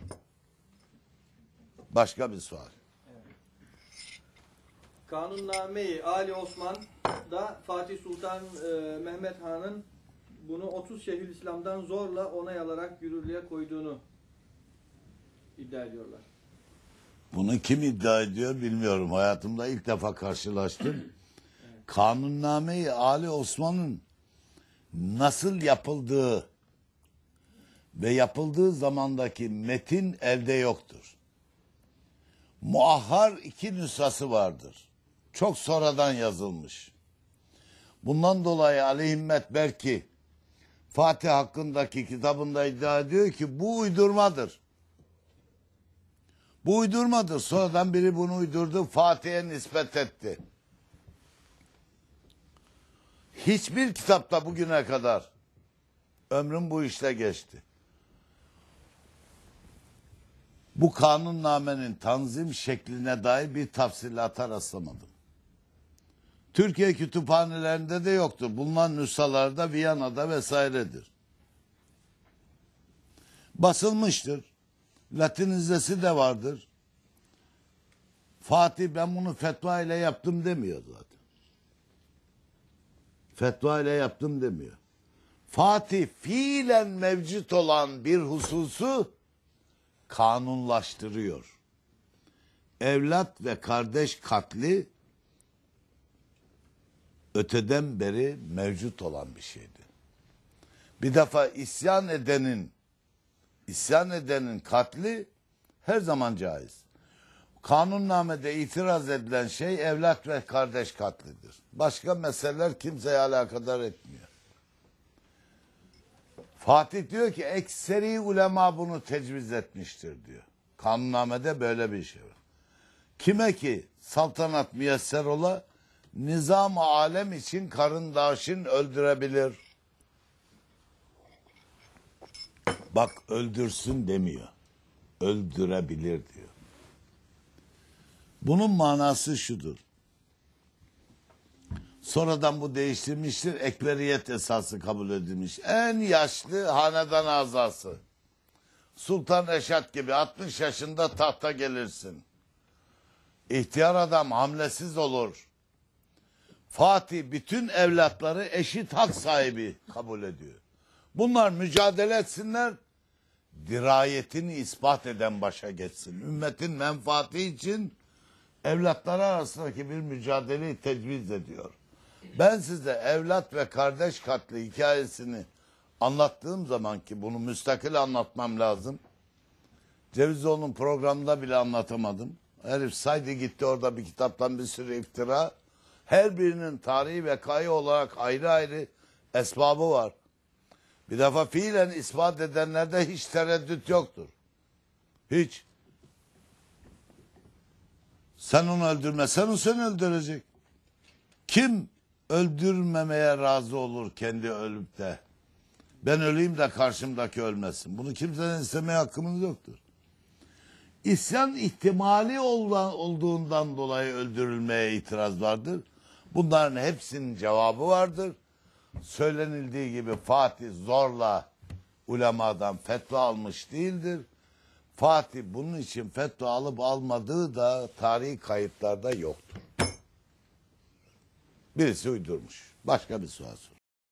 olur. Başka bir sual. Evet. Kanunname-i Ali Osman'da Fatih Sultan e, Mehmet Han'ın bunu 30 Şehir İslam'dan zorla onay alarak yürürlüğe koyduğunu iddia ediyorlar. Bunu kim iddia ediyor bilmiyorum. Hayatımda ilk defa karşılaştım. evet. Kanunname-i Ali Osman'ın nasıl yapıldığı ve yapıldığı zamandaki metin elde yoktur. Muahhar iki nüshası vardır. Çok sonradan yazılmış. Bundan dolayı Ali Himmet belki Fatih hakkındaki kitabında iddia ediyor ki bu uydurmadır. Bu uydurmadır. Sonradan biri bunu uydurdu. Fatih'e nispet etti. Hiçbir kitapta bugüne kadar ömrüm bu işte geçti. Bu kanunnamenin tanzim şekline dair bir tafsilata rastlamadım. Türkiye kütüphanelerinde de yoktur. Bulunan nüshalarda Viyana'da vesairedir. Basılmıştır. Latinizesi de vardır. Fatih ben bunu fetva ile yaptım demiyor zaten. Fetva ile yaptım demiyor. Fatih fiilen mevcut olan bir hususu kanunlaştırıyor. Evlat ve kardeş katli öteden beri mevcut olan bir şeydi. Bir defa isyan edenin isyan edenin katli her zaman caiz. Kanunnamede itiraz edilen şey evlat ve kardeş katlidir. Başka meseleler kimseye alakadar etmiyor. Fatih diyor ki ekseri ulema bunu tecviz etmiştir diyor. Kanunnamede böyle bir şey var. Kime ki saltanat müyesser ola nizam alem için karındaşın öldürebilir. Bak öldürsün demiyor. Öldürebilir diyor. Bunun manası şudur. Sonradan bu değiştirmiştir. Ekberiyet esası kabul edilmiş. En yaşlı hanedan azası. Sultan Reşat gibi 60 yaşında tahta gelirsin. İhtiyar adam hamlesiz olur. Fatih bütün evlatları eşit hak sahibi kabul ediyor. Bunlar mücadele etsinler, dirayetini ispat eden başa geçsin. Ümmetin menfaati için evlatları arasındaki bir mücadeleyi tecviz ediyor. Ben size evlat ve kardeş katli hikayesini anlattığım zaman ki bunu müstakil anlatmam lazım. Cevizoğlu'nun programında bile anlatamadım. Herif saydı gitti orada bir kitaptan bir sürü iftira. Her birinin tarihi ve kayı olarak ayrı ayrı esbabı var. Bir defa fiilen ispat edenlerde hiç tereddüt yoktur. Hiç. Sen onu öldürme. Sen onu sen öldürecek. Kim öldürmemeye razı olur kendi ölüp de. Ben öleyim de karşımdaki ölmesin. Bunu kimsenin istemeye hakkımız yoktur. İsyan ihtimali olan, olduğundan dolayı öldürülmeye itiraz vardır. Bunların hepsinin cevabı vardır. Söylenildiği gibi Fatih zorla ulemadan fetva almış değildir. Fatih bunun için fetva alıp almadığı da tarihi kayıtlarda yok. Birisi uydurmuş. Başka bir sual sor.